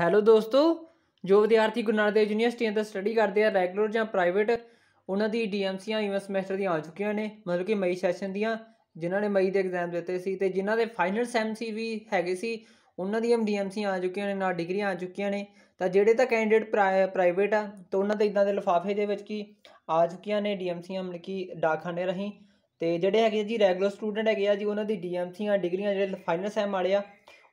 hello ਦੋਸਤੋ ਜੋ ਵਿਦਿਆਰਥੀ ਗੁਰੂ ਨਾਨਕ ਦੇਵ ਯੂਨੀਵਰਸਿਟੀ ਅੰਦਰ ਸਟੱਡੀ ਕਰਦੇ ਆ ਰੈਗੂਲਰ ਜਾਂ ਪ੍ਰਾਈਵੇਟ ਉਹਨਾਂ ਦੀ ਡੀਐਮਸੀਆਂ ਇਵਨ ਸਮੈਸਟਰ ਦੀਆਂ ਆ ਚੁੱਕੀਆਂ ਨੇ ਮਤਲਬ ਕਿ ਮਈ ਸੈਸ਼ਨ ਦੀਆਂ ਜਿਨ੍ਹਾਂ ਨੇ ਮਈ ਦੇ ਐਗਜ਼ਾਮ ਦਿੱਤੇ ਸੀ ਤੇ ਜਿਨ੍ਹਾਂ ਦੇ ਫਾਈਨਲ ਸੈਮ ਸੀ ਵੀ ਹੈਗੇ ਸੀ ਉਹਨਾਂ ਦੀਆਂ ਡੀਐਮਸੀਆਂ ਆ ਚੁੱਕੀਆਂ ਨੇ ਨਾਲ ਡਿਗਰੀਆਂ ਆ ਚੁੱਕੀਆਂ ਨੇ ਤਾਂ ਜਿਹੜੇ ਤਾਂ ਕੈਂਡੀਡੇਟ ਪ੍ਰਾਈਵੇਟ ਆ ਤਾਂ ਉਹਨਾਂ ਦੇ ਇਦਾਂ ਦੇ ਲਫਾਫੇ ਦੇ ਵਿੱਚ ਕੀ ਆ ਚੁੱਕੀਆਂ ਨੇ ਡੀਐਮਸੀਆਂ ਮਤਲਬ ਕਿ ਡਾਕਖਾਨੇ ਰਹੀ ਤੇ ਜਿਹੜੇ ਹੈਗੇ ਜੀ ਰੈਗੂਲਰ ਸਟੂਡੈਂਟ ਹੈਗੇ ਆ ਜੀ ਉਹਨਾਂ ਦੀ ਡੀਐਮਸੀਆਂ ਡਿਗਰੀਆਂ ਜਿਹੜੇ ਫਾਈਨਲ ਸੈਮ ਵਾਲੇ ਆ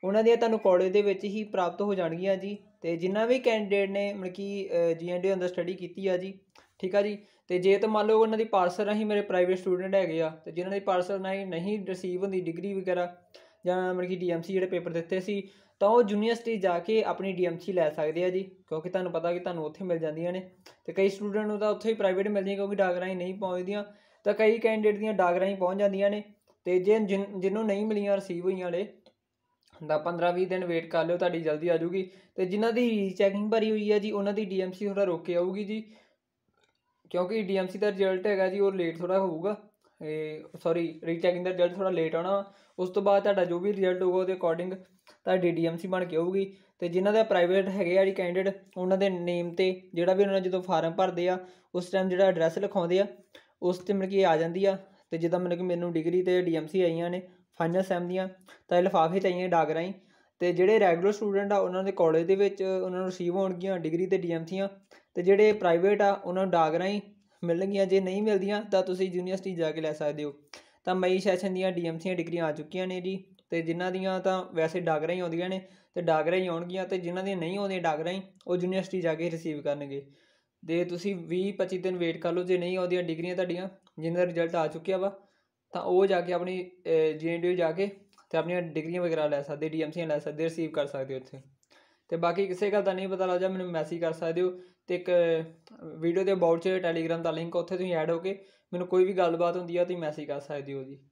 ਉਹਨਾਂ ਦੀਆਂ ਤੁਹਾਨੂੰ ਕਾਲਜ ਦੇ ਵਿੱਚ ਹੀ ਪ੍ਰਾਪਤ ਹੋ ਜਾਣਗੀਆਂ ਜੀ ਤੇ ਜਿੰਨਾ ਵੀ ਕੈਂਡੀਡੇਟ ਨੇ ਮਤਲਬ ਕਿ ਜੀਐਨਡੀ ਅੰਦਰ ਸਟੱਡੀ ਕੀਤੀ ਆ ਜੀ ਠੀਕ ਆ ਜੀ ਤੇ ਜੇ ਤਾਂ ਮੰਨ ਲਓ ਉਹਨਾਂ ਦੀ ਪਾਰਸਲ ਰਾਹੀਂ ਮੇਰੇ ਪ੍ਰਾਈਵੇਟ ਸਟੂਡੈਂਟ ਹੈਗੇ ਆ ਤੇ ਜਿਨ੍ਹਾਂ ਦੀ ਪਾਰਸਲ ਰਾਹੀਂ ਨਹੀਂ ਰਿਸੀਵ ਹੁੰਦੀ ਡਿਗਰੀ ਵਗੈਰਾ ਜਾਂ ਮਤਲਬ ਕਿ ਡੀਐਮਸੀ ਜਿਹੜੇ ਪੇਪਰ ਦਿੱਤੇ ਸੀ ਤਾਂ ਉਹ ਯੂਨੀਵਰਸਿਟੀ ਜਾ ਕੇ ਆਪਣੀ ਡੀਐਮਸੀ ਲੈ ਸਕਦੇ ਆ ਜੀ ਕਿਉਂਕਿ ਤੁਹਾਨੂੰ ਪਤਾ ਕਿ ਤੁਹਾਨੂੰ ਉੱਥੇ ਮਿਲ ਜਾਂਦੀਆਂ ਨੇ ਤੇ ਕਈ ਸਟੂਡੈਂਟ ਨੂੰ ਤਾਂ ਉੱਥੇ ਹੀ ਪ੍ਰਾਈਵੇਟ ਮਿਲਦੀਆਂ ਕਿਉਂਕਿ ਡਾਕ ਰਾਹੀਂ ਨਹੀਂ ਪਹੁੰਚਦੀਆਂ ਤਾਂ ਕਈ ਕੈਂਡੀਡੇਟ ਦੀਆਂ ਡਾਕ ਰਾਹੀਂ ਪਹੁੰਚ ਜਾਂਦੀਆਂ ਨੇ ਤੇ ਜੇ ਜਿਨੂੰ ਨਹੀਂ ਮਿਲੀਆਂ ਰਿਸੀਵ ਹੋਈਆਂ ਵਾਲੇ ਦਾ 15-20 ਦਿਨ ਵੇਟ ਕਰ ਲਿਓ ਤੁਹਾਡੀ ਜਲਦੀ ਆ ਜੂਗੀ ਤੇ ਜਿਨ੍ਹਾਂ ਦੀ ਚੈਕਿੰਗ ਭਰੀ ਹੋਈ ਹੈ ਜੀ ਉਹਨਾਂ ਦੀ ਡੀਐਮਸੀ ਥੋੜਾ ਰੋਕ ਕੇ ਆਊਗੀ ਜੀ ਕਿਉਂਕਿ ਡੀਐਮਸੀ ਦਾ ਰਿਜ਼ਲਟ ਹੈਗਾ ਜੀ ਉਹ ਲੇਟ ਥੋੜਾ ਹੋਊਗਾ ਸੌਰੀ ਰੀਚੈਕਿੰਗ ਦਾ ਰਿਜ਼ਲਟ ਥੋੜਾ ਲੇਟ ਆਉਣਾ ਉਸ ਤੋਂ ਬਾਅਦ ਤੁਹਾਡਾ ਜੋ ਵੀ ਰਿਜ਼ਲਟ ਹੋਊਗਾ ਉਹਦੇ ਅਕੋਰਡਿੰਗ ਤੁਹਾਡੀ ਡੀਐਮਸੀ ਬਣ ਕੇ ਆਊਗੀ ਤੇ ਜਿਨ੍ਹਾਂ ਦਾ ਪ੍ਰਾਈਵੇਟ ਹੈਗੇ ਆ ਜੀ ਕੈਂਡੀਡੇਟ ਉਹਨਾਂ ਦੇ ਨੇਮ ਤੇ ਜਿਹੜਾ ਵੀ ਉਹਨਾਂ ਜਦੋਂ ਫਾਰਮ ਭਰਦੇ ਆ ਉਸ ਟਾਈਮ ਜਿਹੜਾ ਐਡਰੈਸ ਲਿਖਾਉਂਦੇ ਆ ਉਸ ਤੇ ਮਿਲ ਕੇ ਆ ਜਾਂਦੀ ਆ ਤੇ ਜਿੱਦਾਂ ਮੈਨੂੰ ਕਿ ਮੈਨੂੰ ਡਿਗਰੀ ਤੇ ਡੀਐਮਸੀ ਆਈਆਂ ਨੇ ਫਾਈਨਲ ਸੈਮ ਦੀਆਂ ਤਾਂ ਇਹ ਲਿਫਾਫੇ ਚਾਹੀਏ ਡਾਕ ਰਾਹੀਂ ਤੇ ਜਿਹੜੇ ਰੈਗੂਲਰ ਸਟੂਡੈਂਟ ਆ ਉਹਨਾਂ ਦੇ ਕਾਲਜ ਦੇ ਵਿੱਚ ਉਹਨਾਂ ਨੂੰ ਰਿਸੀਵ ਹੋਣਗੀਆਂ ਡਿਗਰੀ ਤੇ ਡੀਐਮਸੀਆਂ ਤੇ ਜਿਹੜੇ ਪ੍ਰਾਈਵੇਟ ਆ ਉਹਨਾਂ ਨੂੰ ਡਾਕ ਰਾਹੀਂ ਮਿਲਣਗੀਆਂ ਜੇ ਨਹੀਂ ਮਿਲਦੀਆਂ ਤਾਂ ਤੁਸੀਂ ਯੂਨੀਵਰਸਿਟੀ ਜਾ ਕੇ ਲੈ ਸਕਦੇ ਹੋ ਤਾਂ ਮਈ ਸੈਸ਼ਨ ਦੀਆਂ ਡੀਐਮਸੀਆਂ ਡਿਗਰੀਆਂ ਆ ਚੁੱਕੀਆਂ ਨੇ ਜੀ ਤੇ ਜਿਨ੍ਹਾਂ ਦੀਆਂ ਤਾਂ ਵੈਸੇ ਡਾਕ ਰਾਹੀਂ ਆਉਂਦੀਆਂ ਨੇ ਤੇ ਡਾਕ ਰਾਹੀਂ ਆਉਣਗੀਆਂ ਤੇ ਜਿਨ੍ਹਾਂ ਦੀਆਂ ਨਹੀਂ ਆਉਂਦੀਆਂ ਡਾਕ ਉਹ ਯੂਨੀਵਰਸਿਟੀ ਜਾ ਕੇ ਰਿਸੀਵ ਕਰਨਗੇ ਦੇ ਤੁਸੀਂ 20 25 ਦਿਨ ਵੇਟ ਕਰ ਲਓ ਜੇ ਨਹੀਂ ਆਉਂਦੀਆਂ ਡਿਗਰੀਆਂ ਤੁਹਾਡੀਆਂ ਜਿਨ੍ਹਾਂ ਦਾ ਰਿਜ਼ਲਟ ਆ ਚੁੱਕਿਆ ਵਾ ਤਾਂ ਉਹ ਜਾ ਕੇ ਆਪਣੀ ਜੀਐਨਡੀਓ ਜਾ ਕੇ ਤੇ ਆਪਣੀਆਂ ਡਿਗਰੀਆਂ ਵਗੈਰਾ ਲੈ ਸਕਦੇ ਡੀਐਮਸੀਆਂ ਲੈ ਸਕਦੇ ਰਿਸੀਵ ਕਰ ਸਕਦੇ ਉੱਥੇ ਤੇ ਬਾਕੀ ਕਿਸੇ ਗੱਲ ਦਾ ਨਹੀਂ ਪਤਾ ਲੱਗਦਾ ਮੈਨੂੰ ਮੈਸੇਜ ਕਰ ਸਕਦੇ ਹੋ ਤੇ ਇੱਕ ਵੀਡੀਓ ਦੇ ਅਬਾਊਟ 'ਚ ਟੈਲੀਗ੍ਰਾਮ ਦਾ ਲਿੰਕ ਉੱਥੇ ਤੁਸੀਂ ਐਡ ਹੋ ਕੇ ਮੈਨੂੰ ਕੋਈ ਵੀ ਗੱਲਬਾਤ ਹੁੰਦੀ ਆ ਤੁਸੀਂ ਮੈਸੇਜ ਕਰ ਸਕਦੇ ਹੋ ਜੀ